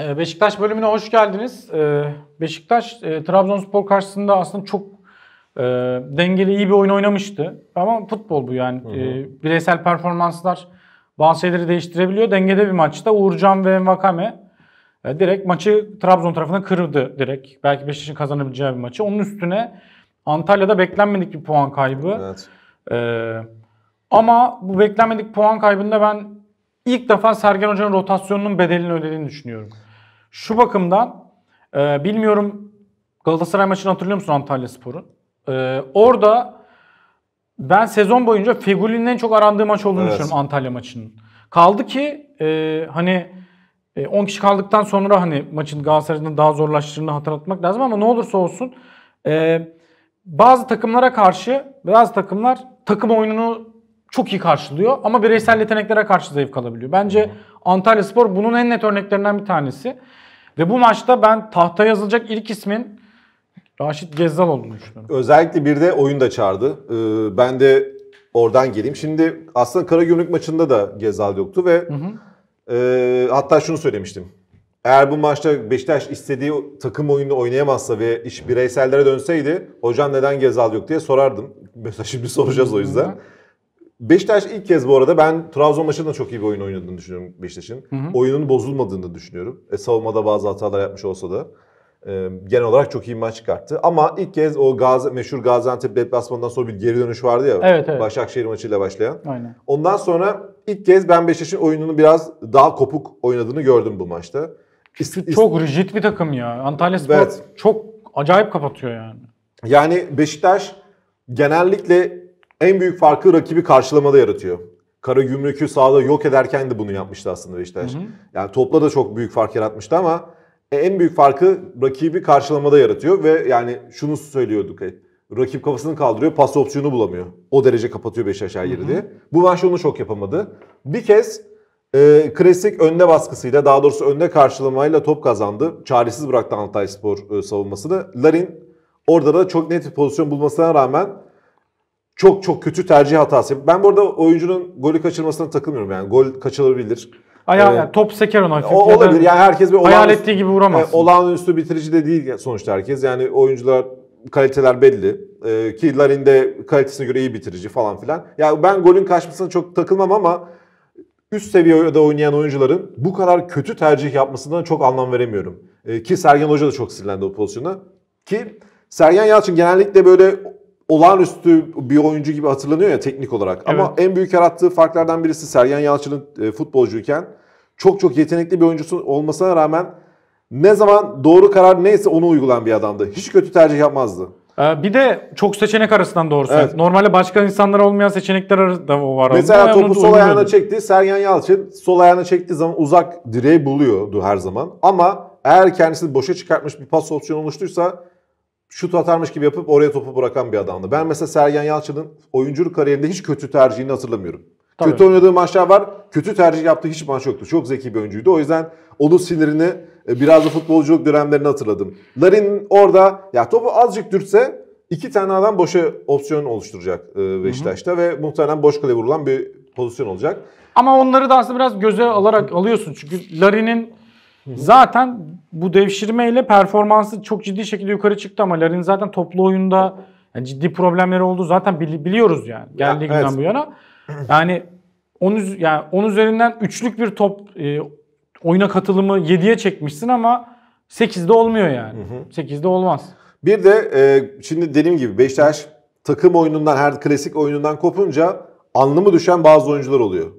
Ee, Beşiktaş bölümüne hoş geldiniz. Ee, Beşiktaş e, Trabzonspor karşısında aslında çok e, dengeli iyi bir oyun oynamıştı. Ama futbol bu yani. Hı hı. Ee, bireysel performanslar bazı şeyleri değiştirebiliyor. Dengede bir maçta Uğurcan ve Envakame e, direkt maçı Trabzon tarafına kırdı direkt. Belki Beşiktaş'ın kazanabileceği bir maçı. Onun üstüne Antalya'da beklenmedik bir puan kaybı. Evet. ama bu beklenmedik puan kaybında ben ilk defa Sergen Hoca'nın rotasyonunun bedelini ödediğini düşünüyorum. Şu bakımdan e, bilmiyorum Galatasaray maçını hatırlıyor musun Antalya Spor'un? E, orada ben sezon boyunca Fegüli'nin en çok arandığı maç olduğunu evet. düşünüyorum Antalya maçının. Kaldı ki e, hani e, 10 kişi kaldıktan sonra hani maçın Galatasaray'ın daha zorlaştığını hatırlatmak lazım ama ne olursa olsun e, bazı takımlara karşı bazı takımlar takım oyununu çok iyi karşılıyor ama bireysel yeteneklere karşı zayıf kalabiliyor. Bence Antalya Spor bunun en net örneklerinden bir tanesi. Ve bu maçta ben tahta yazılacak ilk ismin Raşit Gezzal olduğunu düşünüyorum. Özellikle bir de oyun da çağırdı. Ee, ben de oradan geleyim. Şimdi aslında Karagümrük maçında da Gezzal yoktu ve hı hı. E, hatta şunu söylemiştim. Eğer bu maçta Beşiktaş istediği takım oyunu oynayamazsa ve iş bireysellere dönseydi hocam neden Gezal yok diye sorardım. Mesela şimdi soracağız o yüzden. Beşiktaş ilk kez bu arada ben Trabzon maçında çok iyi bir oyun oynadığını düşünüyorum Beşiktaş'ın. Oyunun bozulmadığını düşünüyorum. E, savunmada bazı hatalar yapmış olsa da e, genel olarak çok iyi bir maç çıkarttı. Ama ilk kez o Gazi, meşhur Gaziantep deplasmanından sonra bir geri dönüş vardı ya. Evet, evet. Başakşehir maçıyla başlayan. Aynen. Ondan sonra ilk kez ben Beşiktaş'ın oyununu biraz daha kopuk oynadığını gördüm bu maçta. İst, çok rigid bir takım ya. Antalya Spor evet. çok acayip kapatıyor yani. Yani Beşiktaş genellikle en büyük farkı rakibi karşılamada yaratıyor. Kara gümrükü sağda yok ederken de bunu yapmıştı aslında Beşiktaş. Hı hı. Yani topla da çok büyük fark yaratmıştı ama e, en büyük farkı rakibi karşılamada yaratıyor ve yani şunu söylüyorduk e, Rakip kafasını kaldırıyor, pas opsiyonu bulamıyor. O derece kapatıyor Beşiktaş her yeri diye. Bu maç onu çok yapamadı. Bir kez e, klasik önde baskısıyla daha doğrusu önde karşılamayla top kazandı. Çaresiz bıraktı Antalya Spor e, savunmasını. Larin orada da çok net bir pozisyon bulmasına rağmen çok çok kötü tercih hatası. Ben burada oyuncunun golü kaçırmasına takılmıyorum yani. Gol kaçılabilir. Ayağı, ee, top seker ona. O, olabilir. Yani herkes bir hayal ettiği gibi vuramaz. Yani olağanüstü bitirici de değil sonuçta herkes. Yani oyuncular kaliteler belli. Ee, ki Larin de kalitesine göre iyi bitirici falan filan. Yani ben golün kaçmasına çok takılmam ama üst seviyede oynayan oyuncuların bu kadar kötü tercih yapmasından çok anlam veremiyorum. Ee, ki Sergen Hoca da çok sinirlendi o pozisyona. Ki Sergen Yalçın genellikle böyle olağanüstü bir oyuncu gibi hatırlanıyor ya teknik olarak. Evet. Ama en büyük yarattığı farklardan birisi Sergen Yalçın'ın e, futbolcuyken çok çok yetenekli bir oyuncusu olmasına rağmen ne zaman doğru karar neyse onu uygulayan bir adamdı. Hiç kötü tercih yapmazdı. Ee, bir de çok seçenek arasından doğrusu. Evet. Normalde başka insanlar olmayan seçenekler arasında o var. Mesela topu sol uymuyordu. ayağına çekti. Sergen Yalçın sol ayağına çektiği zaman uzak direği buluyordu her zaman. Ama eğer kendisini boşa çıkartmış bir pas opsiyonu oluştuysa şut atarmış gibi yapıp oraya topu bırakan bir adamdı. Ben mesela Sergen Yalçın'ın oyunculuk kariyerinde hiç kötü tercihini hatırlamıyorum. Tabii. Kötü oynadığı maçlar var. Kötü tercih yaptığı hiç maç yoktu. Çok zeki bir oyuncuydu. O yüzden onun sinirini e, biraz da futbolculuk dönemlerini hatırladım. Larin orada ya topu azıcık dürtse iki tane adam boşa opsiyon oluşturacak e, Beşiktaş'ta ve muhtemelen boş kale vurulan bir pozisyon olacak. Ama onları da aslında biraz göze alarak alıyorsun. Çünkü Larin'in Zaten bu devşirmeyle performansı çok ciddi şekilde yukarı çıktı ama Larin zaten toplu oyunda yani ciddi problemleri oldu zaten bili- biliyoruz yani geldiği ya, günden evet. bu yana. Yani onun yani 10 üzerinden üçlük bir top e, oyuna katılımı 7'ye çekmişsin ama 8'de olmuyor yani. Hı hı. 8'de olmaz. Bir de e, şimdi dediğim gibi Beşiktaş takım oyunundan her klasik oyunundan kopunca anlamı düşen bazı oyuncular oluyor.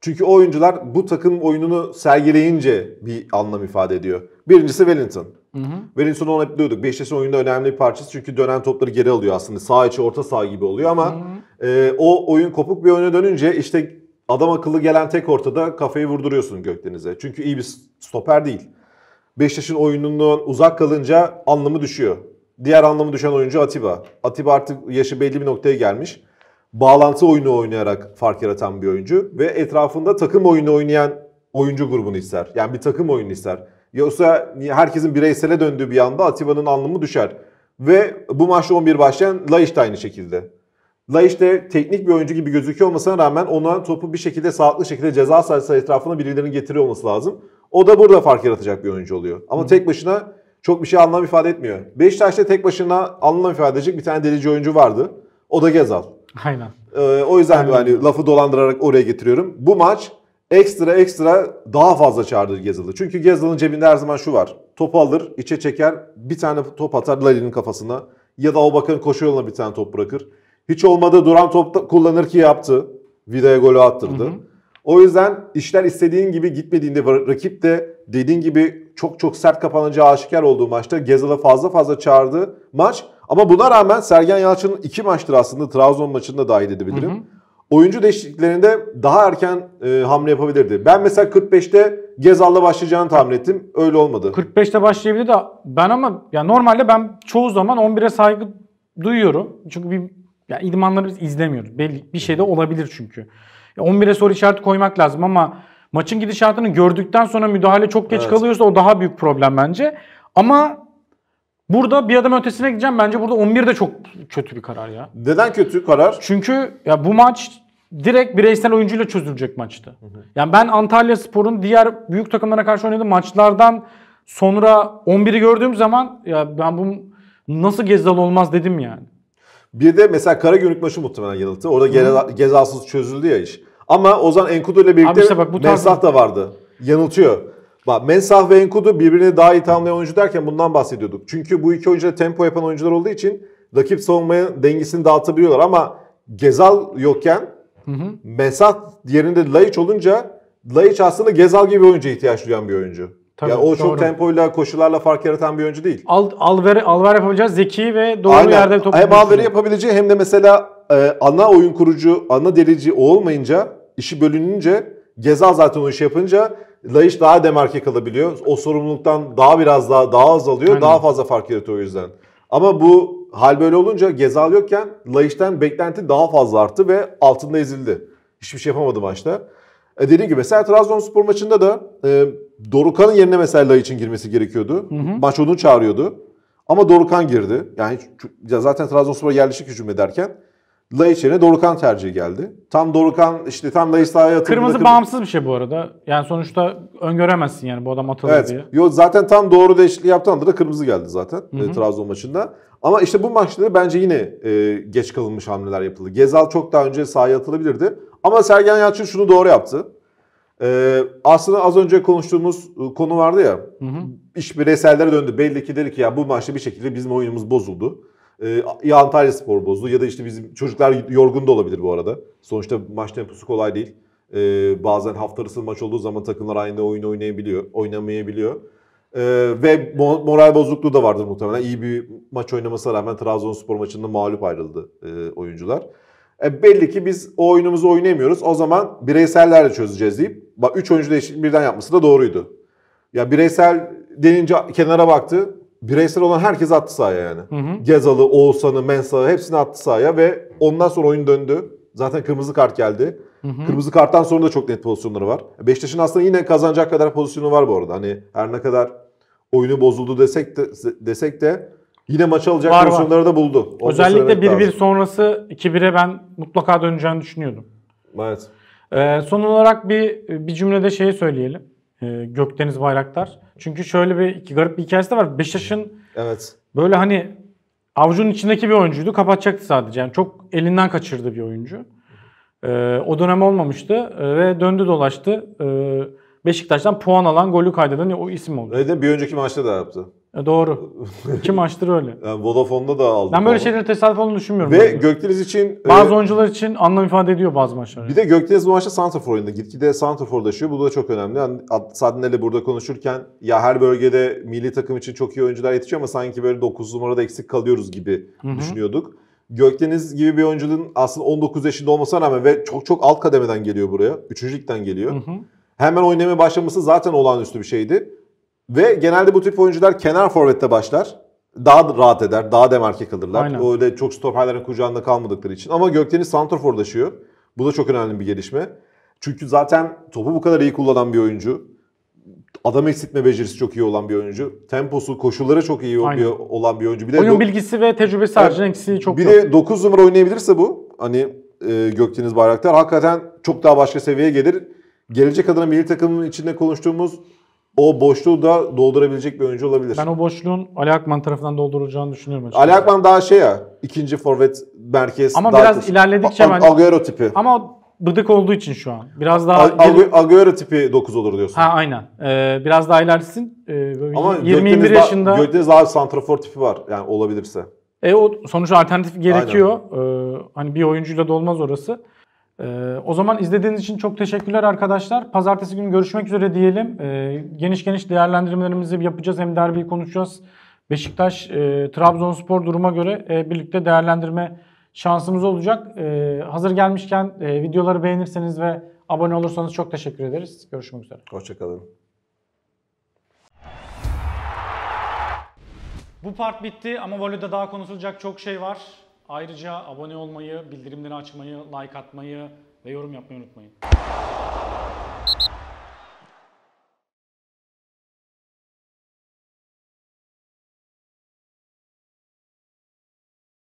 Çünkü oyuncular bu takım oyununu sergileyince bir anlam ifade ediyor. Birincisi Wellington. Hı Wellington'u onu hep duyduk. Beşiktaş'ın oyunda önemli bir parçası çünkü dönen topları geri alıyor aslında. Sağ içi orta sağ gibi oluyor ama E, o oyun kopuk bir oyuna dönünce işte adam akıllı gelen tek ortada kafayı vurduruyorsun Gökdeniz'e. Çünkü iyi bir stoper değil. Beşiktaş'ın oyunundan uzak kalınca anlamı düşüyor. Diğer anlamı düşen oyuncu Atiba. Atiba artık yaşı belli bir noktaya gelmiş bağlantı oyunu oynayarak fark yaratan bir oyuncu ve etrafında takım oyunu oynayan oyuncu grubunu ister. Yani bir takım oyunu ister. Yoksa herkesin bireysele döndüğü bir anda Atiba'nın anlamı düşer. Ve bu maçta 11 başlayan Laiş de aynı şekilde. Laiş de teknik bir oyuncu gibi gözüküyor olmasına rağmen ona topu bir şekilde sağlıklı şekilde ceza sahası etrafına birilerinin getiriyor olması lazım. O da burada fark yaratacak bir oyuncu oluyor. Ama Hı. tek başına çok bir şey anlam ifade etmiyor. Beşiktaş'ta tek başına anlam ifade edecek bir tane delici oyuncu vardı. O da Gezal. Aynen. Ee, o yüzden Aynen. yani lafı dolandırarak oraya getiriyorum. Bu maç ekstra ekstra daha fazla çağırdı Gezal'ı. Çünkü Gezal'ın cebinde her zaman şu var. Topu alır, içe çeker, bir tane top atar Lali'nin kafasına. Ya da o bakın koşu yoluna bir tane top bırakır. Hiç olmadı duran top kullanır ki yaptı. Vida'ya golü attırdı. Hı hı. O yüzden işler istediğin gibi gitmediğinde rakip de dediğin gibi çok çok sert kapanacağı aşikar olduğu maçta Gezal'ı fazla fazla çağırdı maç. Ama buna rağmen Sergen Yalçın'ın iki maçtır aslında Trabzon maçını da dahil edebilirim. Hı hı. Oyuncu değişikliklerinde daha erken e, hamle yapabilirdi. Ben mesela 45'te Gezal'la başlayacağını tahmin ettim. Öyle olmadı. 45'te başlayabilir de ben ama yani normalde ben çoğu zaman 11'e saygı duyuyorum. Çünkü bir yani idmanları biz izlemiyoruz. Belli bir şey de olabilir çünkü. 11'e soru işareti koymak lazım ama maçın gidişatını gördükten sonra müdahale çok geç evet. kalıyorsa o daha büyük problem bence. Ama burada bir adım ötesine gideceğim. Bence burada 11 de çok kötü bir karar ya. Neden kötü karar? Çünkü ya bu maç direkt bireysel oyuncuyla çözülecek maçtı. Hı hı. Yani ben Antalya Spor'un diğer büyük takımlara karşı oynadığı maçlardan sonra 11'i gördüğüm zaman ya ben bu nasıl Gezdal olmaz dedim yani. Bir de mesela kara Karagümrük maçı muhtemelen yanılttı. Orada geza, gezasız çözüldü ya iş. Ama Ozan Enkudu ile birlikte Abi işte bak bu tarz- Mensah da vardı. Yanıltıyor. Bak Mensah ve Enkudu birbirini daha iyi tanımlayan oyuncu derken bundan bahsediyorduk. Çünkü bu iki oyuncu da tempo yapan oyuncular olduğu için rakip savunmanın dengesini dağıtabiliyorlar ama Gezal yokken Mensah yerinde Laiç olunca Laiç aslında Gezal gibi oyuncuya ihtiyaç duyan bir oyuncu. Tabii, ya o doğru. çok tempoyla, koşularla fark yaratan bir oyuncu değil. Al, alver, alver yapabileceği zeki ve doğru Aynen. yerde topu Hem alveri yapabileceği hem de mesela e, ana oyun kurucu, ana delici olmayınca, işi bölününce, Geza zaten o işi yapınca Laiş daha demarke kalabiliyor. O sorumluluktan daha biraz daha daha azalıyor. Aynen. Daha fazla fark yaratıyor o yüzden. Ama bu hal böyle olunca geza yokken Laiç'ten beklenti daha fazla arttı ve altında ezildi. Hiçbir şey yapamadı maçta. E dediğim gibi mesela Trabzonspor maçında da e, Dorukan'ın yerine mesela Lay için girmesi gerekiyordu. Hı hı. Maç onu çağırıyordu. Ama Dorukan girdi. Yani zaten Trabzonspor yerleşik hücum ederken Lay yerine Dorukan tercihi geldi. Tam Dorukan işte tam Laiç sahaya atıldı. Kırmızı bağımsız bir şey bu arada. Yani sonuçta öngöremezsin yani bu adam atılır evet. diye. Yo, zaten tam doğru değişikliği yaptığı anda da kırmızı geldi zaten hı hı. E, Trabzon maçında. Ama işte bu maçta da bence yine e, geç kalınmış hamleler yapıldı. Gezal çok daha önce sahaya atılabilirdi. Ama Sergen Yalçın şunu doğru yaptı. Ee, aslında az önce konuştuğumuz e, konu vardı ya. Hı hı. İş bireysellere döndü. Belli ki dedi ki ya bu maçta bir şekilde bizim oyunumuz bozuldu. Ee, ya Antalya Spor bozdu ya da işte bizim çocuklar yorgun da olabilir bu arada. Sonuçta maç temposu kolay değil. Ee, bazen hafta arası maç olduğu zaman takımlar aynı oyun oynayabiliyor, oynamayabiliyor. Ee, ve moral bozukluğu da vardır muhtemelen. İyi bir maç oynamasına rağmen Trabzonspor maçında mağlup ayrıldı e, oyuncular. E belli ki biz o oyunumuzu oynayamıyoruz. O zaman bireysellerle çözeceğiz deyip bak 3 oyuncu değişikliği birden yapması da doğruydu. Ya bireysel denince kenara baktı. Bireysel olan herkes attı sahaya yani. Hı hı. Gezalı, Oğuzhan'ı, Mensah'ı hepsini attı sahaya ve ondan sonra oyun döndü. Zaten kırmızı kart geldi. Hı hı. Kırmızı karttan sonra da çok net pozisyonları var. Beşiktaş'ın aslında yine kazanacak kadar pozisyonu var bu arada. Hani her ne kadar oyunu bozuldu desek de, desek de yine maç alacak var, var. da buldu. Onu Özellikle 1-1 sonrası 2-1'e ben mutlaka döneceğini düşünüyordum. Evet. Ee, son olarak bir bir cümlede şeyi söyleyelim. Ee, Gökdeniz Bayraktar. Çünkü şöyle bir iki garip bir hikayesi de var. Beşiktaş'ın evet. böyle hani avucunun içindeki bir oyuncuydu. Kapatacaktı sadece. Yani çok elinden kaçırdı bir oyuncu. Ee, o dönem olmamıştı ee, ve döndü dolaştı. Ee, Beşiktaş'tan puan alan golü kaydeden o isim oldu. Ve de bir önceki maçta da yaptı. E doğru. kim açtır öyle. Yani Vodafone'da da aldım. Ben böyle şeyleri tesadüf olduğunu düşünmüyorum. Ve bence. Gökdeniz için... E, bazı e, oyuncular için anlam ifade ediyor bazı maçlar. Bir de Gökdeniz bu maçta Santrafor oyunda. Gitgide Santrafor'laşıyor. Bu da çok önemli. Yani Sadinel'le burada konuşurken ya her bölgede milli takım için çok iyi oyuncular yetişiyor ama sanki böyle 9 numarada eksik kalıyoruz gibi Hı-hı. düşünüyorduk. Gökdeniz gibi bir oyuncunun aslında 19 yaşında olmasına rağmen ve çok çok alt kademeden geliyor buraya. Üçüncülükten geliyor. Hı hı. Hemen oynamaya başlaması zaten olağanüstü bir şeydi. Ve genelde bu tip oyuncular kenar forvette başlar. Daha rahat eder, daha demarke kalırlar. Aynen. Öyle çok stoperlerin kucağında kalmadıkları için. Ama Gökdeniz santrforlaşıyor. Bu da çok önemli bir gelişme. Çünkü zaten topu bu kadar iyi kullanan bir oyuncu. Adam eksiltme becerisi çok iyi olan bir oyuncu. Temposu, koşulları çok iyi Aynen. olan bir oyuncu. Bir de Oyun bilgisi ve tecrübesi haricinde eksiği çok bir yok. Bir de 9 numara oynayabilirse bu hani e, Gökdeniz Bayraktar hakikaten çok daha başka seviyeye gelir. Gelecek adına milli takımın içinde konuştuğumuz o boşluğu da doldurabilecek bir oyuncu olabilir. Ben o boşluğun Ali Akman tarafından doldurulacağını düşünüyorum. Açıkçası. Ali Akman daha şey ya ikinci forvet merkez. Ama daha biraz kız. ilerledikçe A- bence. Agüero tipi. Ama bıdık olduğu için şu an. Biraz daha... A- Agü- Agüero tipi 9 olur diyorsun. Ha aynen. Ee, biraz daha ilerlesin. Ee, Ama 20-21 yaşında... Ama Gökdeniz daha santrafor tipi var yani olabilirse. E o sonuç alternatif gerekiyor. Ee, hani bir oyuncuyla dolmaz orası. Ee, o zaman izlediğiniz için çok teşekkürler arkadaşlar. Pazartesi günü görüşmek üzere diyelim. Ee, geniş geniş değerlendirmelerimizi yapacağız. Hem derbiyi konuşacağız. Beşiktaş, e, Trabzonspor duruma göre e, birlikte değerlendirme şansımız olacak. E, hazır gelmişken e, videoları beğenirseniz ve abone olursanız çok teşekkür ederiz. Görüşmek üzere. Hoşçakalın. Bu part bitti ama voleyde daha konuşulacak çok şey var. Ayrıca abone olmayı, bildirimleri açmayı, like atmayı ve yorum yapmayı unutmayın.